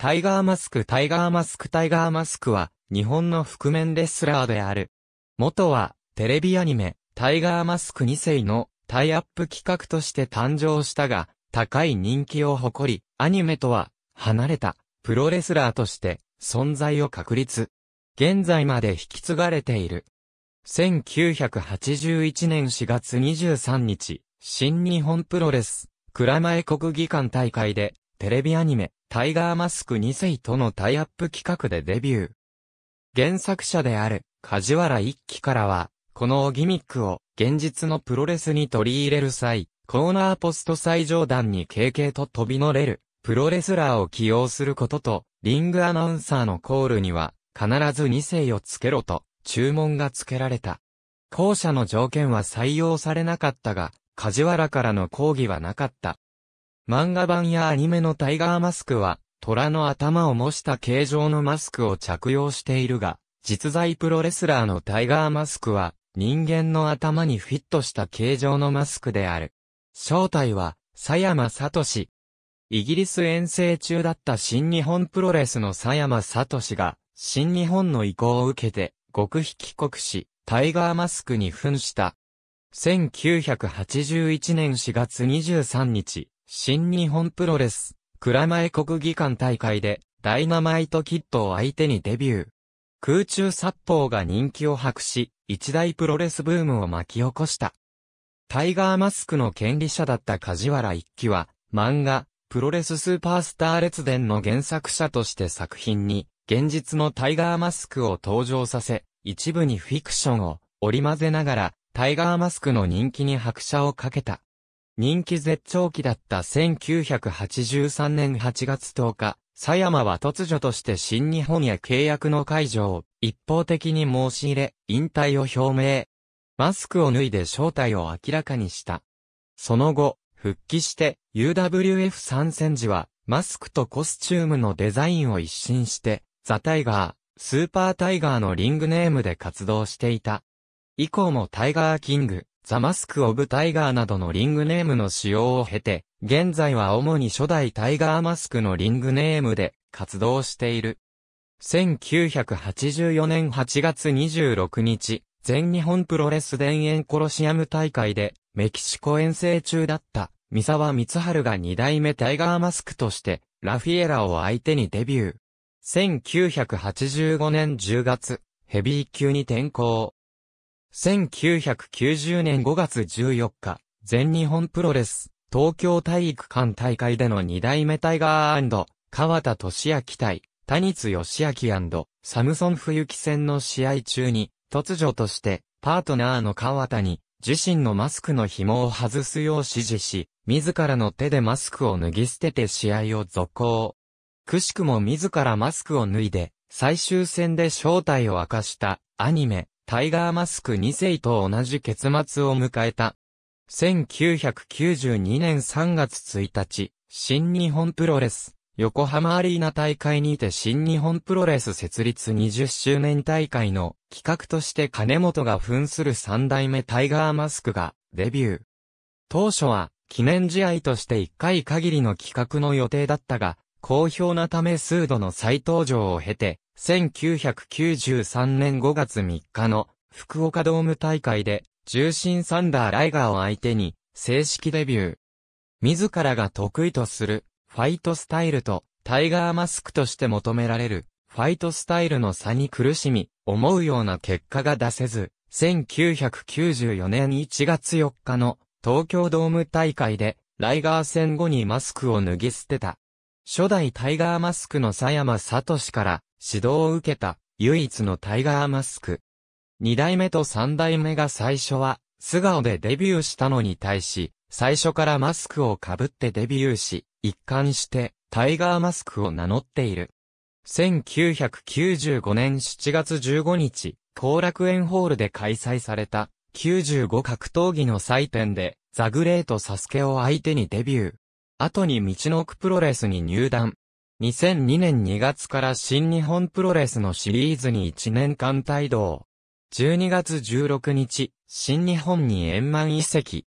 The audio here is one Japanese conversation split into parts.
タイガーマスクタイガーマスクタイガーマスクは、日本の覆面レスラーである。元は、テレビアニメ、タイガーマスク2世のタイアップ企画として誕生したが、高い人気を誇り、アニメとは、離れた、プロレスラーとして、存在を確立。現在まで引き継がれている。1981年4月23日、新日本プロレス、蔵前国技館大会で、テレビアニメ、タイガーマスク2世とのタイアップ企画でデビュー。原作者である梶原一騎からは、このギミックを現実のプロレスに取り入れる際、コーナーポスト最上段に軽々と飛び乗れる、プロレスラーを起用することと、リングアナウンサーのコールには、必ず2世をつけろと、注文がつけられた。後者の条件は採用されなかったが、梶原からの抗議はなかった。漫画版やアニメのタイガーマスクは、虎の頭を模した形状のマスクを着用しているが、実在プロレスラーのタイガーマスクは、人間の頭にフィットした形状のマスクである。正体は、佐山聡。イギリス遠征中だった新日本プロレスの佐山聡が、新日本の意向を受けて、極秘帰国し、タイガーマスクに噴した。1981年4月23日、新日本プロレス、蔵前国技館大会で、ダイナマイトキッドを相手にデビュー。空中殺法が人気を博し、一大プロレスブームを巻き起こした。タイガーマスクの権利者だった梶原一騎は、漫画、プロレススーパースター列伝の原作者として作品に、現実のタイガーマスクを登場させ、一部にフィクションを織り交ぜながら、タイガーマスクの人気に拍車をかけた。人気絶頂期だった1983年8月10日、佐山は突如として新日本へ契約の解除を一方的に申し入れ、引退を表明。マスクを脱いで正体を明らかにした。その後、復帰して UWF 参戦時は、マスクとコスチュームのデザインを一新して、ザ・タイガー、スーパータイガーのリングネームで活動していた。以降もタイガーキング、ザ・マスク・オブ・タイガーなどのリングネームの使用を経て、現在は主に初代タイガーマスクのリングネームで活動している。1984年8月26日、全日本プロレス田園コロシアム大会で、メキシコ遠征中だった、三沢光春が2代目タイガーマスクとして、ラフィエラを相手にデビュー。1985年10月、ヘビー級に転向。1990年5月14日、全日本プロレス、東京体育館大会での2代目タイガー川田俊明対、谷津義明サムソン冬木戦の試合中に、突如として、パートナーの川田に、自身のマスクの紐を外すよう指示し、自らの手でマスクを脱ぎ捨てて試合を続行。くしくも自らマスクを脱いで、最終戦で正体を明かした、アニメ、タイガーマスク2世と同じ結末を迎えた。1992年3月1日、新日本プロレス、横浜アリーナ大会にて新日本プロレス設立20周年大会の企画として金本が扮する3代目タイガーマスクがデビュー。当初は記念試合として1回限りの企画の予定だったが、好評なため数度の再登場を経て、1993年5月3日の福岡ドーム大会で、重心サンダーライガーを相手に、正式デビュー。自らが得意とする、ファイトスタイルと、タイガーマスクとして求められる、ファイトスタイルの差に苦しみ、思うような結果が出せず、1994年1月4日の東京ドーム大会で、ライガー戦後にマスクを脱ぎ捨てた。初代タイガーマスクの佐山聡から、指導を受けた、唯一のタイガーマスク。二代目と三代目が最初は、素顔でデビューしたのに対し、最初からマスクをかぶってデビューし、一貫して、タイガーマスクを名乗っている。1995年7月15日、後楽園ホールで開催された、95格闘技の祭典で、ザグレートサスケを相手にデビュー。後に道の奥プロレスに入団、2002年2月から新日本プロレスのシリーズに1年間帯同。12月16日、新日本に円満移籍。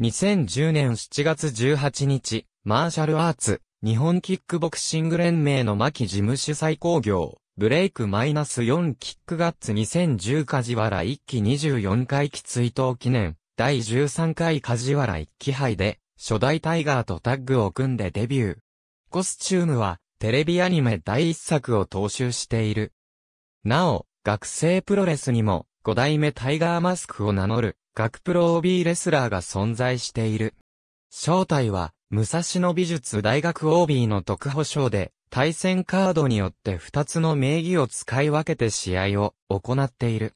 2010年7月18日、マーシャルアーツ、日本キックボクシング連盟の牧事務主催工業、ブレイクマイナス4キックガッツ2010梶原1期24回期追悼記念、第13回梶原1期杯で、初代タイガーとタッグを組んでデビュー。コスチュームは、テレビアニメ第一作を踏襲している。なお、学生プロレスにも、5代目タイガーマスクを名乗る、学プロ OB レスラーが存在している。正体は、武蔵野美術大学 OB の特保賞で、対戦カードによって2つの名義を使い分けて試合を行っている。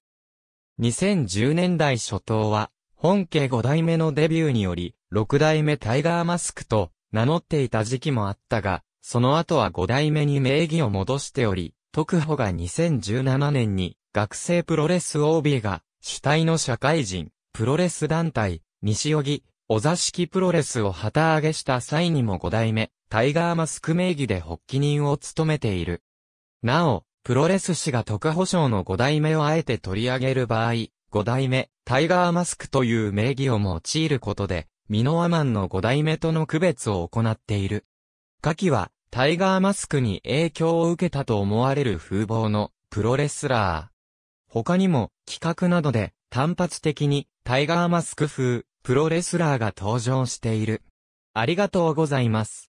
2010年代初頭は、本家5代目のデビューにより、6代目タイガーマスクと名乗っていた時期もあったが、その後は5代目に名義を戻しており、特保が2017年に学生プロレス OB が主体の社会人、プロレス団体、西木、お座敷プロレスを旗揚げした際にも5代目、タイガーマスク名義で発起人を務めている。なお、プロレス氏が特保賞の5代目をあえて取り上げる場合、5代目、タイガーマスクという名義を用いることで、ミノアマンの5代目との区別を行っている。ガキは、タイガーマスクに影響を受けたと思われる風貌のプロレスラー。他にも企画などで単発的にタイガーマスク風プロレスラーが登場している。ありがとうございます。